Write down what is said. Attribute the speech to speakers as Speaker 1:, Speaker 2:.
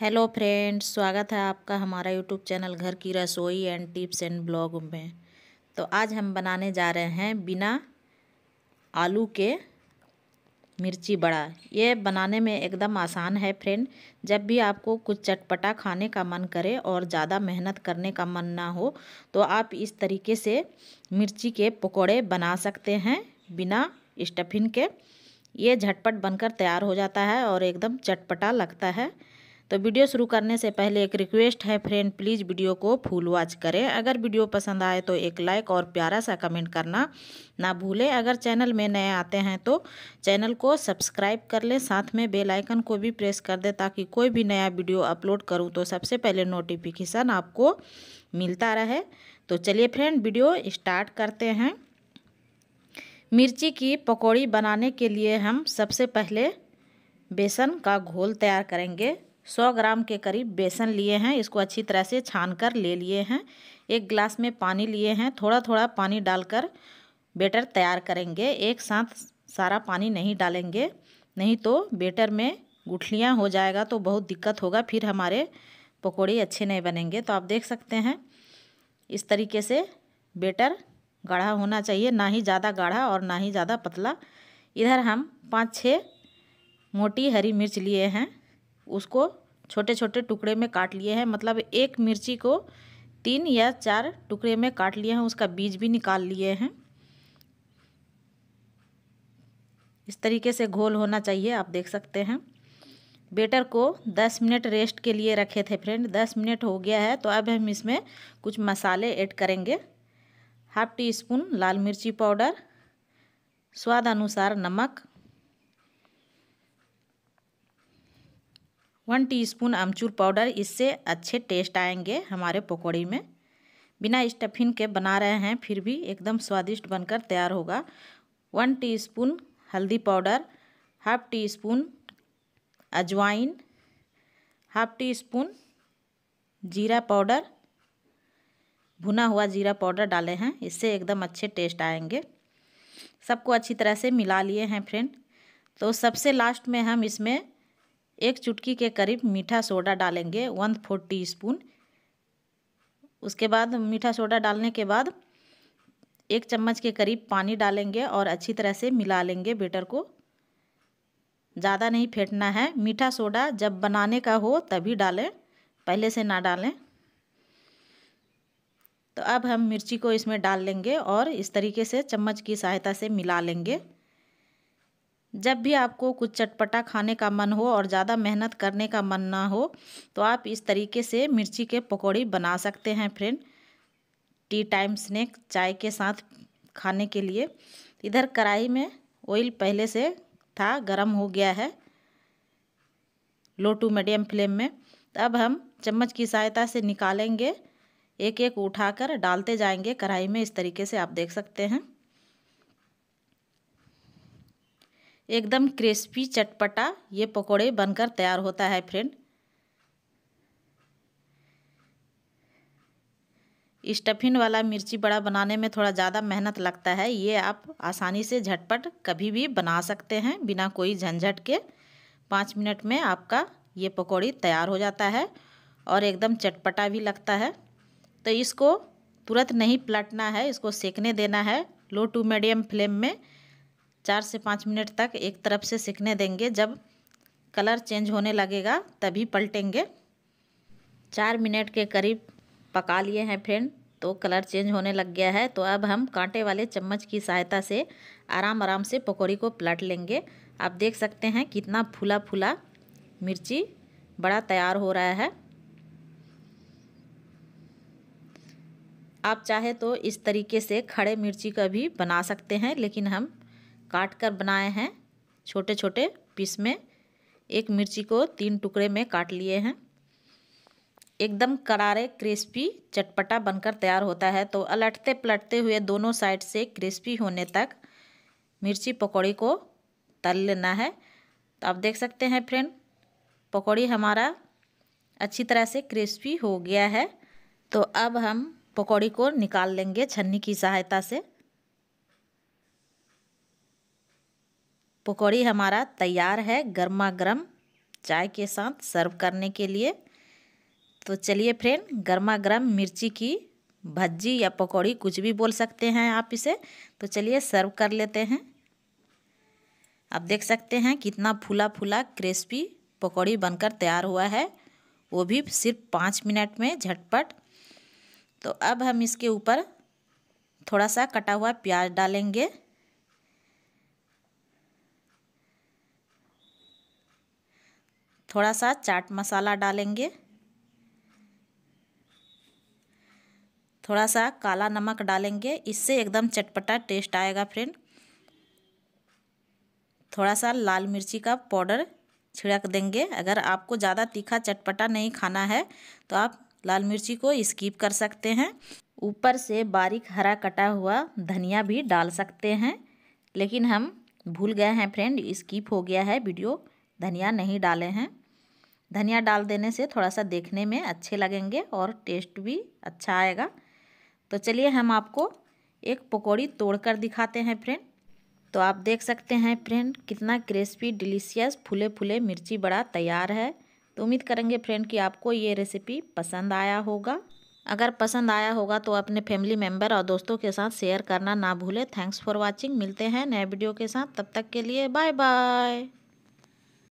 Speaker 1: hello friends स्वागत है आपका हमारा यूट्यूब चैनल घर की रसोई एंड टिप्स एंड ब्लॉग में तो आज हम बनाने जा रहे हैं बिना आलू के मिर्ची बड़ा ये बनाने में एकदम आसान है फ्रेंड जब भी आपको कुछ चटपटा खाने का मन करे और ज़्यादा मेहनत करने का मन ना हो तो आप इस तरीके से मिर्ची के पकौड़े बना सकते हैं बिना स्टफिन के ये झटपट बनकर तैयार हो जाता है और एकदम चटपटा लगता है तो वीडियो शुरू करने से पहले एक रिक्वेस्ट है फ्रेंड प्लीज़ वीडियो को फुल वॉच करें अगर वीडियो पसंद आए तो एक लाइक और प्यारा सा कमेंट करना ना भूलें अगर चैनल में नए आते हैं तो चैनल को सब्सक्राइब कर लें साथ में बेल आइकन को भी प्रेस कर दें ताकि कोई भी नया वीडियो अपलोड करूँ तो सबसे पहले नोटिफिकेशन आपको मिलता रहे तो चलिए फ्रेंड वीडियो स्टार्ट करते हैं मिर्ची की पकौड़ी बनाने के लिए हम सबसे पहले बेसन का घोल तैयार करेंगे 100 ग्राम के करीब बेसन लिए हैं इसको अच्छी तरह से छान कर ले लिए हैं एक गिलास में पानी लिए हैं थोड़ा थोड़ा पानी डालकर बेटर तैयार करेंगे एक साथ सारा पानी नहीं डालेंगे नहीं तो बेटर में गुठलियाँ हो जाएगा तो बहुत दिक्कत होगा फिर हमारे पकौड़े अच्छे नहीं बनेंगे तो आप देख सकते हैं इस तरीके से बेटर गाढ़ा होना चाहिए ना ही ज़्यादा गाढ़ा और ना ही ज़्यादा पतला इधर हम पाँच छः मोटी हरी मिर्च लिए हैं उसको छोटे छोटे टुकड़े में काट लिए हैं मतलब एक मिर्ची को तीन या चार टुकड़े में काट लिए हैं उसका बीज भी निकाल लिए हैं इस तरीके से घोल होना चाहिए आप देख सकते हैं बेटर को 10 मिनट रेस्ट के लिए रखे थे फ्रेंड 10 मिनट हो गया है तो अब हम इसमें कुछ मसाले ऐड करेंगे हाफ टी स्पून लाल मिर्ची पाउडर स्वाद अनुसार नमक वन टीस्पून अमचूर पाउडर इससे अच्छे टेस्ट आएंगे हमारे पकौड़ी में बिना स्टफिन के बना रहे हैं फिर भी एकदम स्वादिष्ट बनकर तैयार होगा वन टीस्पून हल्दी पाउडर हाफ टी स्पून अजवाइन हाफ टी स्पून जीरा पाउडर भुना हुआ जीरा पाउडर डाले हैं इससे एकदम अच्छे टेस्ट आएंगे सबको अच्छी तरह से मिला लिए हैं फ्रेंड तो सबसे लास्ट में हम इसमें एक चुटकी के करीब मीठा सोडा डालेंगे वन फोर टी स्पून उसके बाद मीठा सोडा डालने के बाद एक चम्मच के करीब पानी डालेंगे और अच्छी तरह से मिला लेंगे बेटर को ज़्यादा नहीं फेंटना है मीठा सोडा जब बनाने का हो तभी डालें पहले से ना डालें तो अब हम मिर्ची को इसमें डाल लेंगे और इस तरीके से चम्मच की सहायता से मिला लेंगे जब भी आपको कुछ चटपटा खाने का मन हो और ज़्यादा मेहनत करने का मन ना हो तो आप इस तरीके से मिर्ची के पकौड़ी बना सकते हैं फ्रेंड टी टाइम स्नैक चाय के साथ खाने के लिए इधर कढ़ाई में ऑयल पहले से था गरम हो गया है लो टू मीडियम फ्लेम में अब हम चम्मच की सहायता से निकालेंगे एक एक उठाकर डालते जाएंगे कढ़ाई में इस तरीके से आप देख सकते हैं एकदम क्रिस्पी चटपटा ये पकोड़े बनकर तैयार होता है फ्रेंड स्टफिन वाला मिर्ची बड़ा बनाने में थोड़ा ज़्यादा मेहनत लगता है ये आप आसानी से झटपट कभी भी बना सकते हैं बिना कोई झंझट के पाँच मिनट में आपका ये पकौड़ी तैयार हो जाता है और एकदम चटपटा भी लगता है तो इसको तुरंत नहीं पलटना है इसको सेकने देना है लो टू मीडियम फ्लेम में चार से पाँच मिनट तक एक तरफ से सिकने देंगे जब कलर चेंज होने लगेगा तभी पलटेंगे चार मिनट के करीब पका लिए हैं फ्रेंड तो कलर चेंज होने लग गया है तो अब हम कांटे वाले चम्मच की सहायता से आराम आराम से पकौड़ी को पलट लेंगे आप देख सकते हैं कितना फूला फूला मिर्ची बड़ा तैयार हो रहा है आप चाहे तो इस तरीके से खड़े मिर्ची का भी बना सकते हैं लेकिन हम काट कर बनाए हैं छोटे छोटे पीस में एक मिर्ची को तीन टुकड़े में काट लिए हैं एकदम करारे क्रिस्पी चटपटा बनकर तैयार होता है तो अलटते पलटते हुए दोनों साइड से क्रिस्पी होने तक मिर्ची पकौड़ी को तल लेना है तो आप देख सकते हैं फ्रेंड पकौड़ी हमारा अच्छी तरह से क्रिस्पी हो गया है तो अब हम पकौड़ी को निकाल लेंगे छन्नी की सहायता से पकौड़ी हमारा तैयार है गर्मा गर्म चाय के साथ सर्व करने के लिए तो चलिए फ्रेंड गर्मा गर्म मिर्ची की भज्जी या पकौड़ी कुछ भी बोल सकते हैं आप इसे तो चलिए सर्व कर लेते हैं आप देख सकते हैं कितना फूला फूला क्रिस्पी पकौड़ी बनकर तैयार हुआ है वो भी सिर्फ पाँच मिनट में झटपट तो अब हम इसके ऊपर थोड़ा सा कटा हुआ प्याज डालेंगे थोड़ा सा चाट मसाला डालेंगे थोड़ा सा काला नमक डालेंगे इससे एकदम चटपटा टेस्ट आएगा फ्रेंड थोड़ा सा लाल मिर्ची का पाउडर छिड़क देंगे अगर आपको ज़्यादा तीखा चटपटा नहीं खाना है तो आप लाल मिर्ची को स्किप कर सकते हैं ऊपर से बारीक हरा कटा हुआ धनिया भी डाल सकते हैं लेकिन हम भूल गए हैं फ्रेंड स्कीप हो गया है वीडियो धनिया नहीं डाले हैं धनिया डाल देने से थोड़ा सा देखने में अच्छे लगेंगे और टेस्ट भी अच्छा आएगा तो चलिए हम आपको एक पकौड़ी तोड़कर दिखाते हैं फ्रेंड तो आप देख सकते हैं फ्रेंड कितना क्रिस्पी डिलीशियस फूले फूले मिर्ची बड़ा तैयार है तो उम्मीद करेंगे फ्रेंड कि आपको ये रेसिपी पसंद आया होगा अगर पसंद आया होगा तो अपने फैमिली मेम्बर और दोस्तों के साथ शेयर करना ना भूलें थैंक्स फॉर वॉचिंग मिलते हैं नए वीडियो के साथ तब तक के लिए बाय बाय